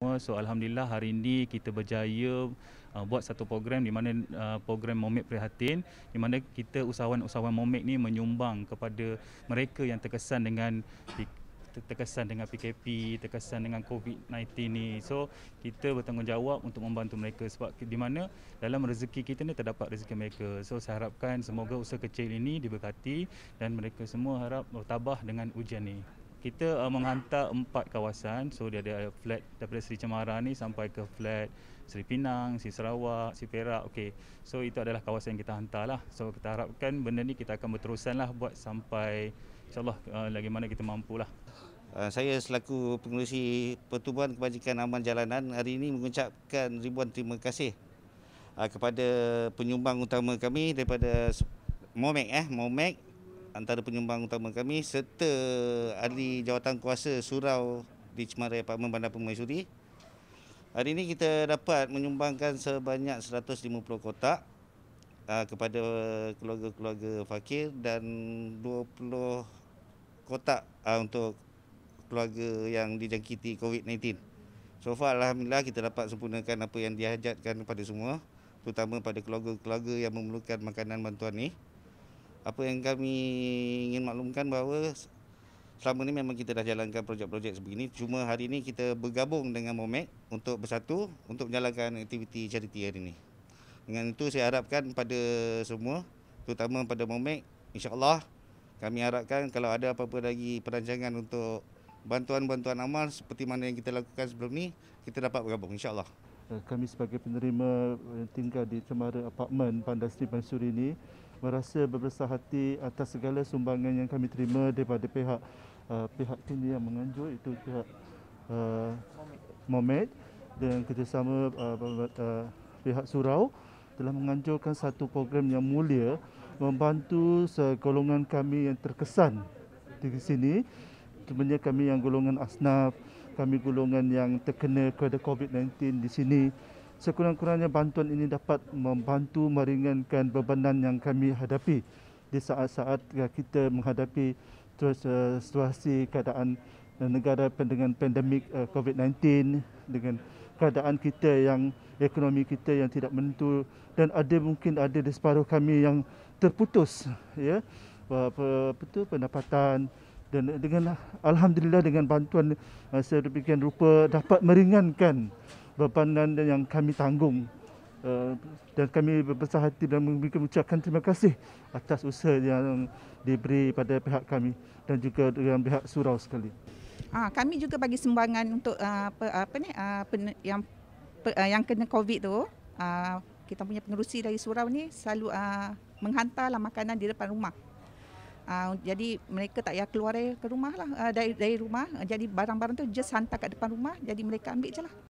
semua. So alhamdulillah hari ini kita berjaya uh, buat satu program di mana uh, program Momek Prihatin di mana kita usahawan-usahawan Momek ni menyumbang kepada mereka yang terkesan dengan terkesan dengan PKP, terkesan dengan COVID-19 ni. So kita bertanggungjawab untuk membantu mereka sebab di mana dalam rezeki kita ni terdapat rezeki mereka. So saya harapkan semoga usaha kecil ini diberkati dan mereka semua harap bertabah dengan ujian ni kita uh, menghantar empat kawasan so dia ada flat daripada Seri Cemara ni sampai ke flat Seri Pinang, Seri Sarawak, Seri Perak okay. so itu adalah kawasan yang kita hantar lah so kita harapkan benda ni kita akan berterusan lah buat sampai insyaAllah uh, lagi mana kita mampu lah uh, saya selaku pengurusi Pertubuhan Kebajikan Aman Jalanan hari ini mengucapkan ribuan terima kasih uh, kepada penyumbang utama kami daripada Momek eh Momek antara penyumbang utama kami serta ahli jawatan kuasa surau di Cemara Apartment Bandar Permaisuri. Hari ini kita dapat menyumbangkan sebanyak 150 kotak ah, kepada keluarga-keluarga fakir dan 20 kotak ah, untuk keluarga yang dijangkiti COVID-19. So far Alhamdulillah kita dapat sempurnakan apa yang dihajatkan kepada semua terutama pada keluarga-keluarga yang memerlukan makanan bantuan ini apa yang kami ingin maklumkan bahawa selama ini memang kita dah jalankan projek-projek sebegini cuma hari ini kita bergabung dengan Momek untuk bersatu untuk menjalankan aktiviti charity hari ini dengan itu saya harapkan pada semua terutama pada Momek insyaAllah kami harapkan kalau ada apa-apa lagi perancangan untuk bantuan-bantuan amal seperti mana yang kita lakukan sebelum ini kita dapat bergabung insyaAllah eh, kami sebagai penerima eh, tinggal di Cemara Apartmen Bandar Seri Bansur ini merasa berbesar hati atas segala sumbangan yang kami terima daripada pihak uh, pihak kini yang menganjur itu pihak uh, Momed dan kerjasama uh, uh, pihak surau telah menganjurkan satu program yang mulia membantu segolongan kami yang terkesan di sini sebenarnya kami yang golongan asnaf kami golongan yang terkena kepada COVID-19 di sini sekurang-kurangnya bantuan ini dapat membantu meringankan bebanan yang kami hadapi di saat-saat kita menghadapi eh, situasi keadaan eh, negara dengan pandemik eh, COVID-19 dengan keadaan kita yang ekonomi kita yang tidak menentu dan ada mungkin ada di separuh kami yang terputus ya betul pendapatan dan dengan alhamdulillah dengan bantuan sedemikian rupa dapat meringankan beban dan, dan yang kami tanggung uh, dan kami berbesar hati dan mengucapkan terima kasih atas usaha yang diberi pada pihak kami dan juga dengan pihak surau sekali. Ah, kami juga bagi sumbangan untuk uh, apa, apa ni uh, pen, yang pe, uh, yang kena COVID tu. Uh, kita punya pengerusi dari surau ni selalu uh, menghantarlah makanan di depan rumah. Uh, jadi mereka tak payah keluar dari eh, ke rumah lah uh, dari, dari rumah. Jadi barang-barang tu just hantar kat depan rumah. Jadi mereka ambil je lah.